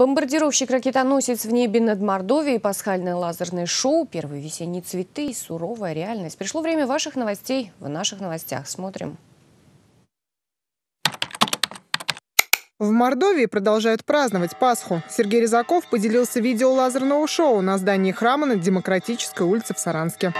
Бомбардировщик-ракетоносец в небе над Мордовией, пасхальное лазерное шоу, первые весенние цветы и суровая реальность. Пришло время ваших новостей в наших новостях. Смотрим. В Мордовии продолжают праздновать Пасху. Сергей Резаков поделился видео лазерного шоу на здании храма на Демократической улице в Саранске.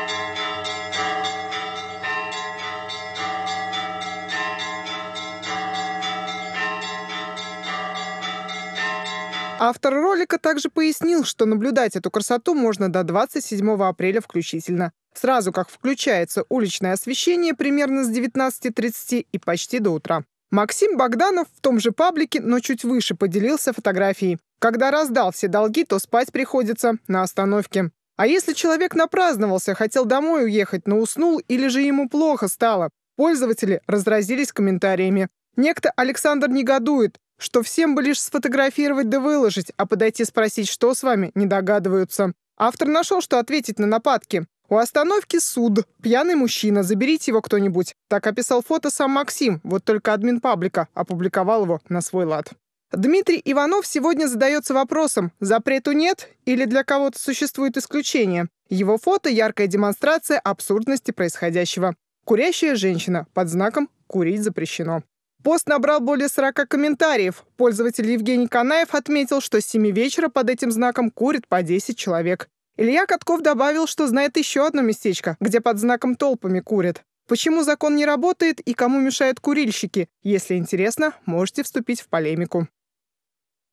Автор ролика также пояснил, что наблюдать эту красоту можно до 27 апреля включительно. Сразу как включается уличное освещение примерно с 19.30 и почти до утра. Максим Богданов в том же паблике, но чуть выше, поделился фотографией. Когда раздал все долги, то спать приходится на остановке. А если человек напраздновался, хотел домой уехать, но уснул или же ему плохо стало? Пользователи разразились комментариями. Некто Александр негодует что всем бы лишь сфотографировать да выложить, а подойти спросить, что с вами, не догадываются. Автор нашел, что ответить на нападки. «У остановки суд. Пьяный мужчина. Заберите его кто-нибудь». Так описал фото сам Максим, вот только админ паблика опубликовал его на свой лад. Дмитрий Иванов сегодня задается вопросом, запрету нет или для кого-то существует исключение. Его фото – яркая демонстрация абсурдности происходящего. Курящая женщина под знаком «Курить запрещено». Пост набрал более 40 комментариев. Пользователь Евгений Канаев отметил, что с 7 вечера под этим знаком курит по 10 человек. Илья Катков добавил, что знает еще одно местечко, где под знаком толпами курят. Почему закон не работает и кому мешают курильщики? Если интересно, можете вступить в полемику.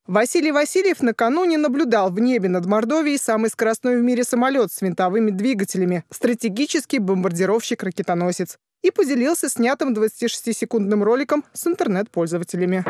Василий Васильев накануне наблюдал в небе над Мордовией самый скоростной в мире самолет с винтовыми двигателями – стратегический бомбардировщик-ракетоносец и поделился снятым 26-секундным роликом с интернет-пользователями.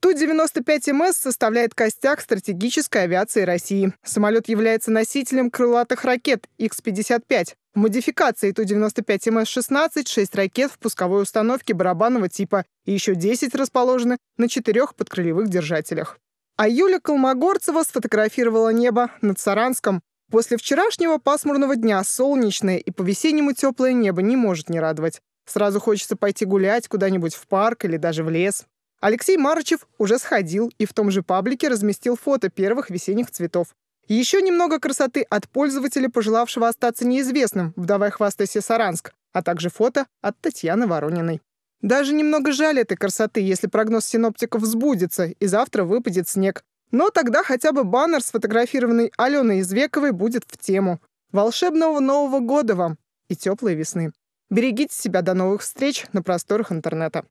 Ту-95МС составляет костяк стратегической авиации России. Самолет является носителем крылатых ракет Х-55. В модификации Ту-95МС-16 6 ракет в пусковой установке барабанного типа и еще 10 расположены на четырех подкрылевых держателях. А Юля Колмогорцева сфотографировала небо над Саранском. После вчерашнего пасмурного дня солнечное и по-весеннему теплое небо не может не радовать. Сразу хочется пойти гулять куда-нибудь в парк или даже в лес. Алексей Марычев уже сходил и в том же паблике разместил фото первых весенних цветов. Еще немного красоты от пользователя, пожелавшего остаться неизвестным, вдовая хвастайся Саранск, а также фото от Татьяны Ворониной. Даже немного жаль этой красоты, если прогноз синоптиков сбудется и завтра выпадет снег. Но тогда хотя бы баннер, сфотографированный Аленой Извековой, будет в тему. Волшебного Нового года вам и теплой весны. Берегите себя до новых встреч на просторах интернета.